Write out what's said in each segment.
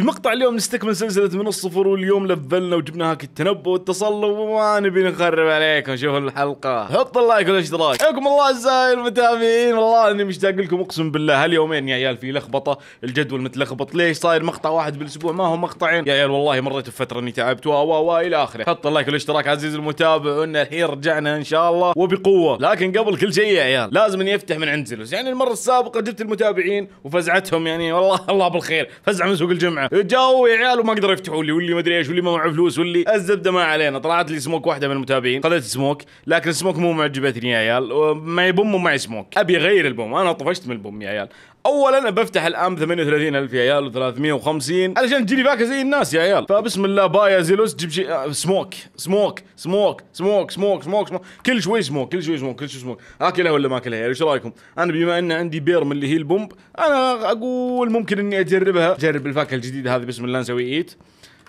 المقطع اليوم نستكمل سلسلة من الصفر واليوم لفلنا وجبنا هاك التنبؤ والتصلب وما نبي نخرب عليكم شوفوا الحلقة حط اللايك والاشتراك حياكم الله اعزائي المتابعين والله اني مشتاق لكم اقسم بالله هاليومين يا عيال في لخبطة الجدول متلخبط ليش صاير مقطع واحد بالاسبوع ما هو مقطعين يا عيال والله مريت بفترة اني تعبت و و و الى اخره حط اللايك والاشتراك عزيزي المتابع وان الحين رجعنا ان شاء الله وبقوة لكن قبل كل شيء يا عيال لازم اني افتح من عند زلوس يعني المرة السابقة جبت المتابعين وفزعتهم يعني والله الله بالخير فزعة من سوق الجمعة جو يا عيال وما قدروا يفتحوا لي واللي ما ادري ايش واللي ما معه فلوس واللي الزبده ما علينا طلعت لي سموك واحده من المتابعين خذت سموك لكن سموك مو معجبتني يا عيال ما يبم معي سموك ابي اغير البوم انا طفشت من البوم يا عيال اولا بفتح الان ب 38000 يا عيال و350 علشان تجيني باكه زي الناس يا عيال فبسم الله بايا زيلوس جيب شيء آه، سموك سموك سموك سموك سموك سموك سموك كل شوي سموك كل شوي سموك كل شوي سموك اكلها ولا ما اكلها ايش رايكم؟ انا بما ان عندي بيرم اللي هي البومب انا اقول ممكن اني اجربها اجرب الفاكهه الجديده هذه بسم الله نسوي ايت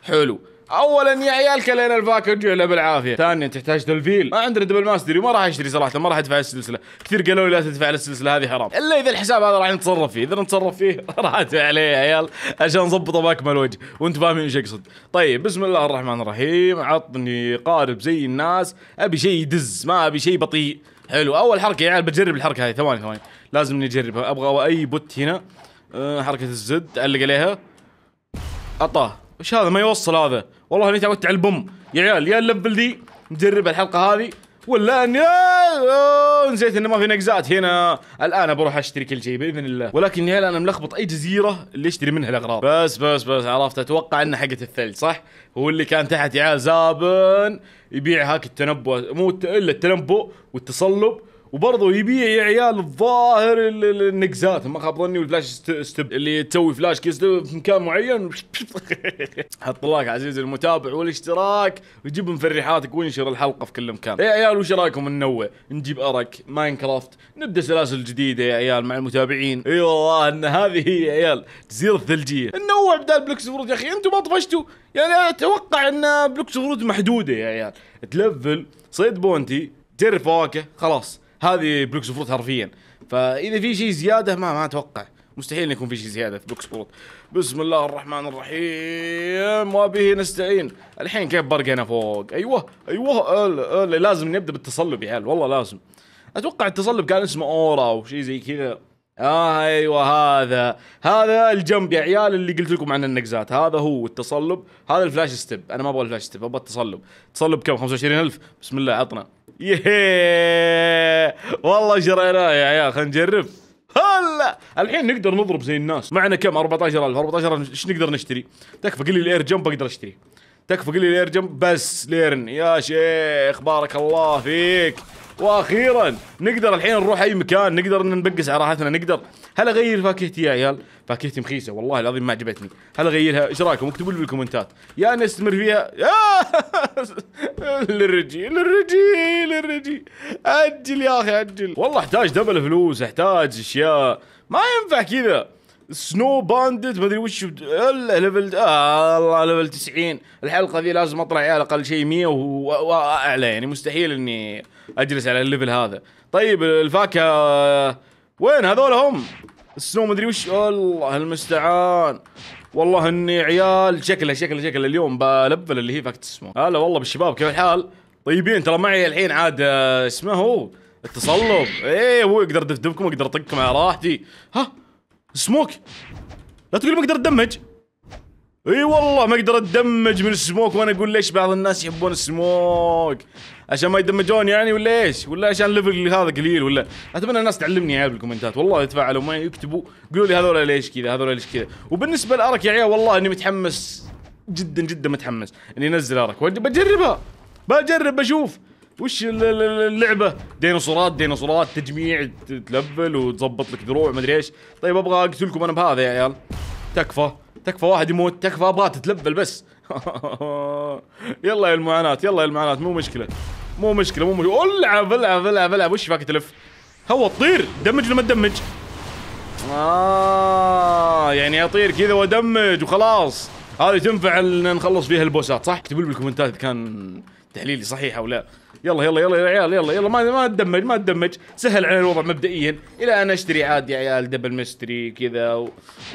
حلو اولا يا عيال لين الباكج ولا بالعافيه ثانيا تحتاج تلفيل ما عندنا دبل ماستري وما راح اشتري صراحه ما راح ادفع السلسله كثير قالوا لي لا تدفع السلسله هذه حرام الا اذا الحساب هذا راح نتصرف فيه اذا نتصرف فيه راح ادفع عليه يا عيال عشان نظبطه باكمل وجه وانت فاهمين ايش اقصد طيب بسم الله الرحمن الرحيم عطني قارب زي الناس ابي شيء يدز ما ابي شيء بطيء حلو اول حركه يا عيال بجرب الحركه هذه ثواني ثواني لازم نجربها ابغى اي بوت هنا أه حركه الزد علق عليها اعطاه وش هذا ما يوصل هذا والله اني تعودت على البوم يا عيال يا اللبل دي نجرب الحلقه هذه ولا اني نسيت انه ما في نقزات هنا الان بروح اشتري كل شيء باذن الله ولكن يا انا ملخبط اي جزيره اللي اشتري منها الاغراض بس بس بس عرفت اتوقع انه حقه الثلج صح هو اللي كان تحت يا عيال زابن يبيع هاك التنبؤ مو الا التنبؤ والتصلب وبرضه يبيع يا عيال الظاهر النقزات ما خاب ظني والفلاش ستب اللي تسوي فلاش كيس في مكان معين حط لايك عزيزي المتابع والاشتراك وجيب مفرحاتك وانشر الحلقه في كل مكان يا عيال وش رايكم ننوع نجيب ارك ماينكرافت نبدا سلاسل جديده يا عيال مع المتابعين اي والله ان هذه هي يا عيال جزيره الثلجيه ننوع بدال بلوكس فروت يا اخي انتم ما طفشتوا يعني اتوقع ان بلوكس فروت محدوده يا عيال تلفل صيد بونتي جرب فواكه خلاص هذه بلوكس فروت حرفيا فاذا في شيء زياده ما ما اتوقع مستحيل يكون في شيء زياده في بلوكس فروت بسم الله الرحمن الرحيم وبه نستعين الحين كيف برق انا فوق ايوه ايوه أل أل لازم نبدا بالتصلب يا عيال والله لازم اتوقع التصلب كان اسمه اورا او شيء زي كذا اه ايوه هذا هذا الجنب يا عيال اللي قلت لكم عن النقزات هذا هو التصلب هذا الفلاش ستيب انا ما ابغى الفلاش ستيب ابغى التصلب تصلب كم 25000 بسم الله عطنا يهيه والله شريناه يا عيال خلينا نجرب هلا الحين نقدر نضرب زي الناس معنا كم 14000 14000 ايش نقدر نشتري تكفى قل لي الاير جمب اقدر اشتري تكفى قل لي الاير جمب بس ليرن يا شيخ بارك الله فيك واخيرا نقدر الحين نروح اي مكان نقدر نبقس على راحتنا نقدر هل اغير فاكهتي يا عيال فاكهتي مخيسه والله العظيم ما عجبتني هل اغيرها ايش رايكم اكتبوا لي بالكومنتات يا نستمر فيها يا للرجي للرجي للرجي اجل يا اخي اجل والله احتاج دبل فلوس احتاج اشياء ما ينفع كذا سنو باندت مدري وش الا ليفل آه، الله ليفل 90 الحلقه ذي لازم اطلع على الاقل شيء 100 واعلى يعني مستحيل اني اجلس على الليفل هذا طيب الفاكهه وين هذول هم السنو مدري وش الله المستعان والله اني عيال شكله شكله شكله اليوم بلبل اللي هي فاكت السمو هلا والله بالشباب كيف الحال طيبين ترى معي الحين عاد آه، اسمه هو التصلب ايه هو يقدر دفدفكم اقدر اطقكم على راحتي ها سموك لا تقول ما اقدر اتدمج اي والله ما اقدر اتدمج من السموك وانا اقول ليش بعض الناس يحبون السموك عشان ما يدمجون يعني ولا ايش ولا عشان الليفل هذا قليل ولا اتمنى الناس تعلمني عيال بالكومنتات والله يتفاعلوا معي يكتبوا قولوا لي هذول ليش كذا هذول ليش كذا وبالنسبه لارك يا عيال والله اني متحمس جدا جدا متحمس اني انزل ارك بجربها بجرب بشوف وش اللعبه ديناصورات ديناصورات تجميع تلفل وتظبط لك دروع مدري ايش طيب ابغى اقتلكم انا بهذا يا عيال تكفى تكفى واحد يموت تكفى ابغى تتلفل بس يلا يا المعاناه يلا يا المعاناه مو مشكله مو مشكله مو مشكله العب العب العب العب وش فاك تلف هو تطير دمج ولا ما تدمج آه يعني اطير كذا وادمج وخلاص هذه تنفع نخلص فيها البوسات صح؟ اكتبوا لي بالكومنتات اذا كان تحليلي صحيح او لا يلا يلا يلا يا عيال يلا يلا ما ما تدمج ما تدمج سهل علينا الوضع مبدئيا الى ان اشتري عادي يا عيال دبل مستري كذا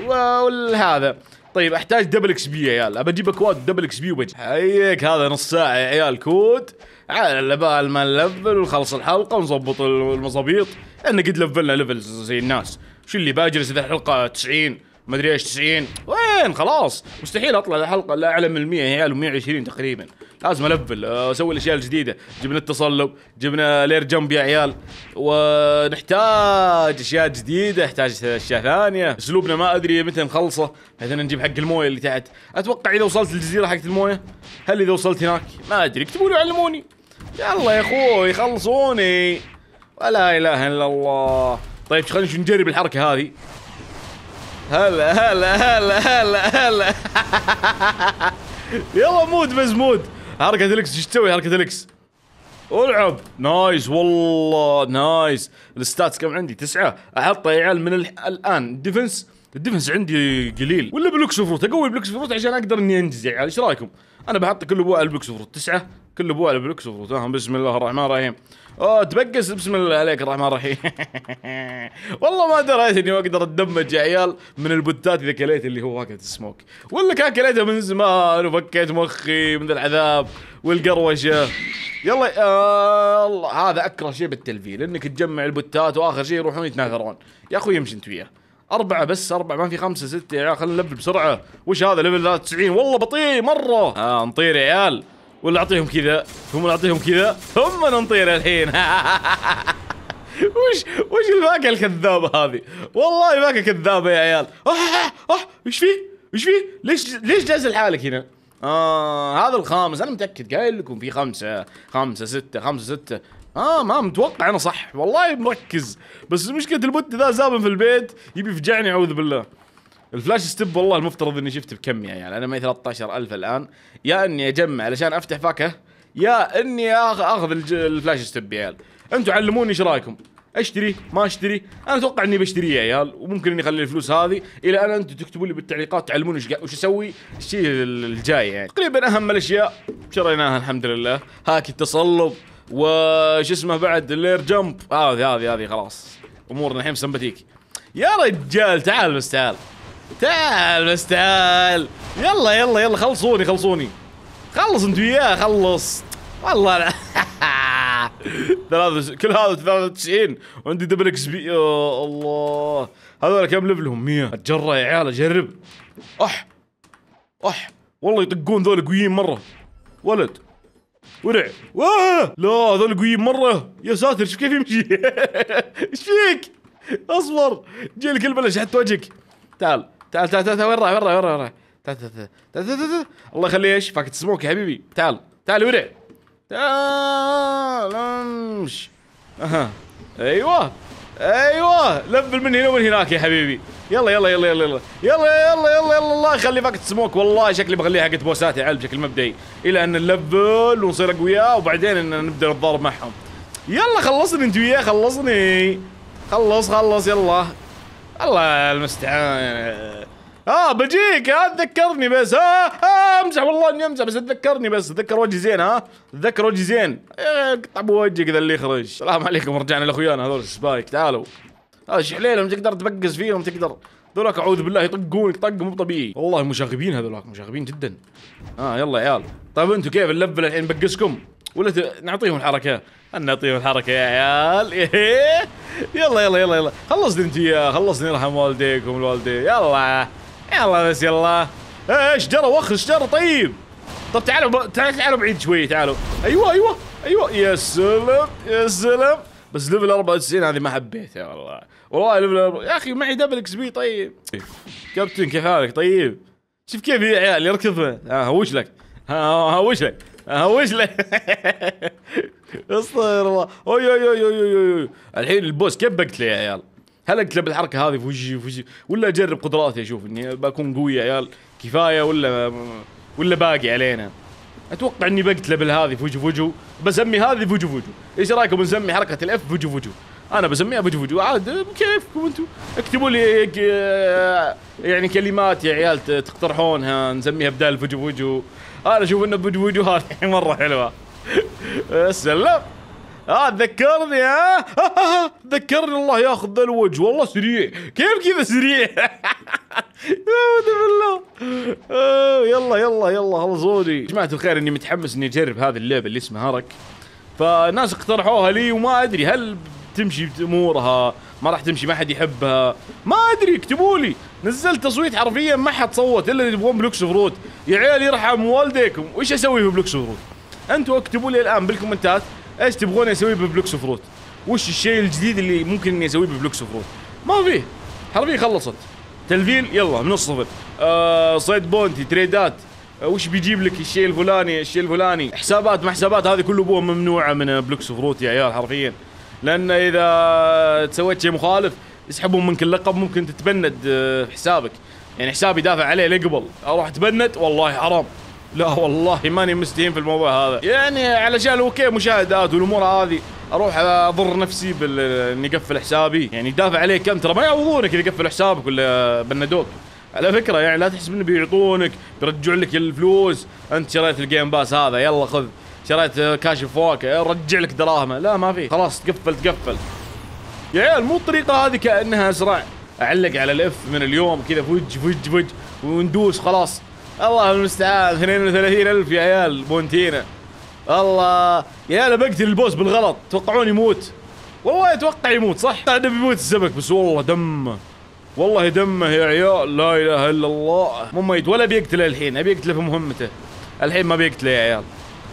وهذا طيب احتاج دبل اكس بي يا عيال ابى اجيب اكواد دبل اكس بي وبجي هيك هذا نص ساعه يا عيال كود على بال ما نلفل ونخلص الحلقه ونظبط المظابيط لان قد لفلنا ليفلز زي الناس شو اللي باجلس اذا الحلقه 90 ما ادري ايش 90 وين خلاص مستحيل اطلع الحلقه لا اعلى من 100 يا عيال 120 تقريبا لازم الفل آه، اسوي الاشياء الجديده جبنا التصلب جبنا لير جمب يا عيال ونحتاج اشياء جديده نحتاج اشياء ثانيه اسلوبنا ما ادري متى نخلصه بحيث نجيب حق المويه اللي تحت اتوقع اذا وصلت الجزيره حقت المويه هل اذا وصلت هناك ما ادري اكتبوا لي وعلموني يلا يا اخوي خلصوني ولا اله الا الله طيب خلينا نجرب الحركه هذه هلا هلا هلا هلا هلا يلا مود بس مود حركه الكس ايش تسوي حركه الكس العب نايس والله نايس الستاتس كم عندي تسعة احطه يا عيال من الان الديفنس الديفنس عندي قليل ولا بلوكس فروت اقوي بلوكس فروت عشان اقدر اني انجز يا يعني عيال ايش رايكم انا بحط كل ابو البكس فروت تسعه كل ابو البكس فروت آه بسم الله الرحمن الرحيم اوه تبقس بسم الله عليك الرحمن الرحيم والله ما دريت اني اقدر اتدمج يا عيال من البوتات اذا كليت اللي هو واكلة السموك ولا كان كليته من زمان وفكيت مخي من العذاب والقروشه يلا آه الله هذا اكره شيء بالتلفيل انك تجمع البوتات واخر شيء يروحون يتناثرون يا اخوي امشي انت وياه أربعة بس أربعة ما في خمسة ستة يا عيال خلينا نلفل بسرعة وش هذا ليفل 93 والله بطيء مرة آه نطير يا عيال ولا أعطيهم كذا ثم أعطيهم كذا ثم نطير الحين وش وش الفاكهة الكذابة هذه والله فاكهة كذابة يا عيال آه, آه،, آه،, آه، وش فيه وش فيه ليش ليش جالس لحالك هنا آه هذا الخامس أنا متأكد قايل لكم في خمسة خمسة ستة خمسة ستة اه ما متوقع انا صح والله مركز بس مشكله البوت ذا زابن في البيت يبي يفجعني اعوذ بالله الفلاش ستيب والله المفترض اني شفته بكم يعني. يعني انا معي 13000 الان يا اني اجمع علشان افتح فاكهه يا اني اخذ الفلاش ستيب يا عيال انتم علموني ايش رايكم اشتري ما اشتري انا اتوقع اني بشتريه يا عيال وممكن اني اخلي الفلوس هذه الى ان انتم تكتبوا لي بالتعليقات تعلموني ايش وش اسوي الشيء الجاي يعني تقريبا اهم الاشياء شريناها الحمد لله هاك التصلب وش اسمه بعد اللير جمب هذه آه هذه هذه خلاص امورنا الحين سمباتيك يا رجال تعال بس تعال تعال بس تعال يلا يلا يلا خلصوني خلصوني خلص انت وياه خلص والله أنا ثلاثة كل هذا 93 وعندي دبل اكس بي يا الله هذول كم ليفلهم 100 اتجرى يا عيال اجرب اح اح والله يطقون ذول قويين مره ولد ورع واه لا هذول قويين مره يا ساتر شوف كيف يمشي ايش فيك؟ اصبر جي لك البلش حتى وجهك تعال تعال تعال تعال وين راح وين راح وين راح تعال تعال تعال الله يخليه ايش فاكت سموك يا حبيبي تعال تعال ورع تعال امش اها ايوه ايوه لف من هنا ومن هناك يا حبيبي يلا يلا يلا يلا يلا يلا يلا يلا يلا الله يخلي فاكت سموك والله شكلي بخليها حقت بوسات يا عيال بشكل مبدئي الى ان نلفل ونصير اقوياء وبعدين نبدا نتضارب معهم يلا خلصني انت وياه خلصني خلص خلص يلا الله المستعان اه بجيك ها تذكرني بس ها آه, آه، امزح والله اني امزح بس تذكرني بس تذكر وجهي زين ها تذكر وجهي زين اقطع إيه، بوجهك ذا اللي يخرج السلام عليكم رجعنا لاخويانا هذول سبايك تعالوا اش عليلهم تقدر تبقز فيهم تقدر ذولاك اعوذ بالله يطقونك طق مو طبيعي والله مشاغبين هذولاك مشاغبين جدا اه يلا عيال طيب انتم كيف اللب الحين بقزكم ولا ت... نعطيهم الحركه نعطيهم الحركه يا عيال إيه. يلا يلا يلا يلا, خلصني انت يا خلصني يرحم والديكم الوالدين يلا يلا بس يلا إيه، ايش جرى وخر ايش جرى طيب طب تعالوا تعالوا بعيد شوي تعالوا ايوه ايوه ايوه يا سلام يا سلام بس ليفل 94 هذه ما حبيتها والله والله ليفل يا اخي معي دبل اكس بي طيب إيه. كابتن كيف حالك طيب شوف كيف يا عيال يركض هوش لك هوش لك هوش لك اصبر الله اوي اوي اوي اوي اوي الحين البوس كيف بقتله يا عيال؟ هل اقتله بالحركه هذه في وجهي في وجهي ولا اجرب قدراتي اشوف اني بكون قوي يا عيال كفايه ولا ولا باقي علينا؟ اتوقع اني بقتله هذه فوجو فوجو بسمي هذه فوجو فوجو ايش رايكم نسمي حركه الاف فوجو فوجو انا بسميها فوجو فوجو عاد بكيفكم انتم اكتبوا لي يعني كلمات يا عيال تقترحونها نسميها بدال فوجو فوجو انا اشوف انه فوجو فوجو هذه مره حلوه سلام اه تذكرني ها تذكرني الله ياخذ الوجه والله سريع كيف كذا سريع اعوذ بالله آه، يلا يلا يلا خلصوني يا جماعه الخير اني متحمس اني اجرب هذه اللعبه اللي اسمها هرك فناس اقترحوها لي وما ادري هل تمشي امورها ما راح تمشي ما حد يحبها ما ادري اكتبوا لي نزلت تصويت حرفيا ما حد صوت الا اللي يبغون بلوكس فروت يا عيال يرحم والديكم وش اسوي في بلوكس فروت انتوا اكتبوا لي الان بالكومنتات ايش تبغون اسوي ببلوكس فروت وش الشيء الجديد اللي ممكن اني اسويه ببلوكس فروت ما فيه حرفيا خلصت تلفيل يلا من الصفر آه صيد بونتي تريدات آه وش بيجيب لك الشيء الفلاني الشيء الفلاني حسابات ما حسابات هذه كله ابوها ممنوعه من بلوكس فروت يا عيال حرفيا لان اذا سويت شيء مخالف يسحبون منك اللقب ممكن تتبند في آه، حسابك يعني حسابي دافع عليه لقبل اروح اتبند والله حرام لا والله ماني مستهين في الموضوع هذا يعني علشان اوكي مشاهدات والامور هذه اروح اضر نفسي بال اني اقفل حسابي يعني دافع عليه كم ترى ما يعوضونك اذا قفل حسابك ولا بندوك على فكره يعني لا تحسب انه بيعطونك بيرجعون لك الفلوس انت شريت الجيم باس هذا يلا خذ شريت كاش فواكه رجع لك دراهمه لا ما في خلاص تقفل تقفل يا عيال مو الطريقه هذه كانها اسرع اعلق على الاف من اليوم كذا فج فج فج وندوس خلاص الله المستعان 32000 يا عيال بونتينا الله يا انا بقتل البوس بالغلط توقعون يموت والله اتوقع يموت صح انا بيموت السمك بس والله دمه والله دمه يا عيال لا اله الا الله مو ميت ولا بيقتله الحين ابي يقتله في مهمته الحين ما بيقتله يا عيال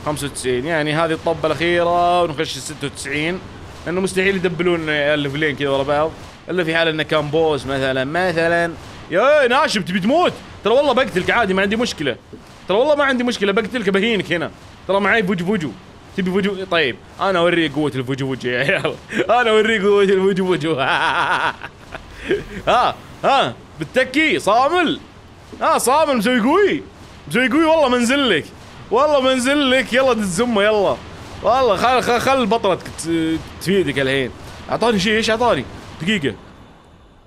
95 يعني هذه الطبه الاخيره ونخش ال 96 انه مستحيل يدبلون الليفلين كذا ورا بعض الا في حال انه كان بوس مثلا مثلا يا ناشب تبي تموت ترى والله بقتلك عادي ما عندي مشكله ترى والله ما عندي مشكله بقتلك بهينك هنا ترى معي فوجو فوجو تبي فوجو طيب انا اوريك قوه الفوجو فوجو يا عيال انا اوريك قوه الفوجو فوجو ها ها بالتكي صامل ها صامل مسوي قوي مسوي قوي والله منزل لك والله منزل لك يلا دزمه يلا والله خل خل, خل بطلتك تفيدك الحين اعطاني شيء ايش اعطاني؟ دقيقة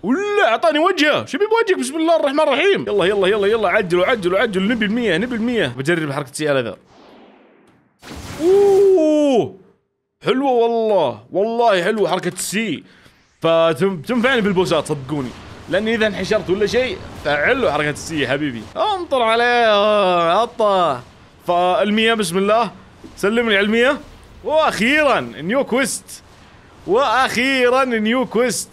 ولا اعطاني وجهه شو بوجهك بسم الله الرحمن الرحيم يلا يلا يلا يلا عجلوا عجلوا عجلوا نبي المية نبي المية بجرب حركة سي ذا اوه حلوه والله والله حلوه حركه السي فتنفعني بالبوسات صدقوني لاني اذا انحشرت ولا شيء فعلوا حركه السي حبيبي انطر عليه آه، فال100 بسم الله سلم لي على ال100 واخيرا نيو كويست واخيرا نيو كويست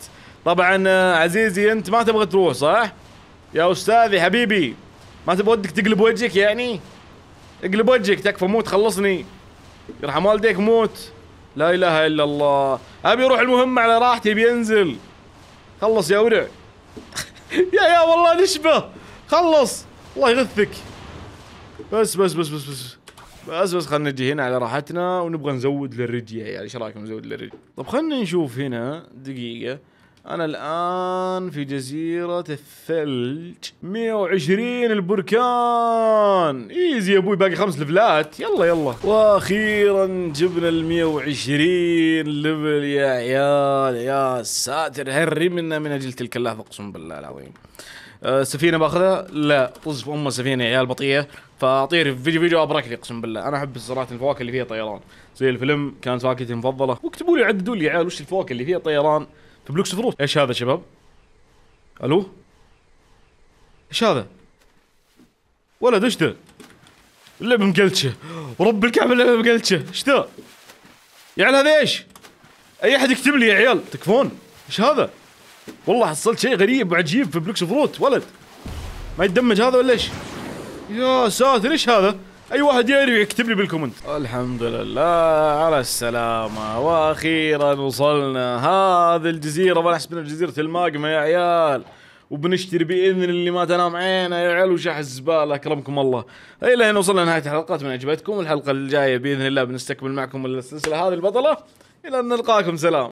طبعا آه، عزيزي انت ما تبغى تروح صح؟ يا استاذي حبيبي ما تبغى ودك تقلب وجهك يعني؟ اقلب وجهك تكفى مو تخلصني يرحم والديك موت لا اله الا الله ابي اروح المهمه على راحتي بينزل خلص يا ورع يا يا والله نشبه خلص الله يغثك بس بس بس بس بس بس بس خلنا نجي هنا على راحتنا ونبغى نزود للرجيه يعني ايش رايكم نزود للرجيه طب خلنا نشوف هنا دقيقه انا الان في جزيرة الثلج 120 البركان ايزي يا ابوي باقي خمس لفلات يلا يلا واخيرا جبنا ال 120 لفل يا عيال يا ساتر هري منا من اجل تلك اللحظه اقسم بالله العظيم أه سفينة باخذها؟ لا طز في امه سفينة يا عيال بطيئة فاطير في فيديو فيديو ابرك لي اقسم بالله انا احب صراحة الفواكه اللي فيها طيران زي الفيلم كانت فاكهتي المفضلة واكتبوا لي عددوا لي يا عيال وش الفواكه اللي فيها طيران في بلوكس فروت ايش هذا شباب الو ايش هذا ولد ايش ذا اللعبه مقلتشه ورب الكعبه اللعبه مقلتشه ايش ذا يا عيال هذا ايش اي احد يكتب لي يا عيال تكفون ايش هذا والله حصلت شيء غريب وعجيب في بلوكس فروت ولد ما يتدمج هذا ولا ايش يا ساتر ايش هذا اي واحد يعرف يكتب لي بالكومنت الحمد لله على السلامه واخيرا وصلنا هذه الجزيره ما احسب جزيره الماقمه يا عيال وبنشتري باذن اللي ما تنام عينه يا عيال وشح الزباله اكرمكم الله الى هنا وصلنا نهايه الحلقات من عجبتكم الحلقه الجايه باذن الله بنستكمل معكم السلسله هذه البطله الى ان نلقاكم سلام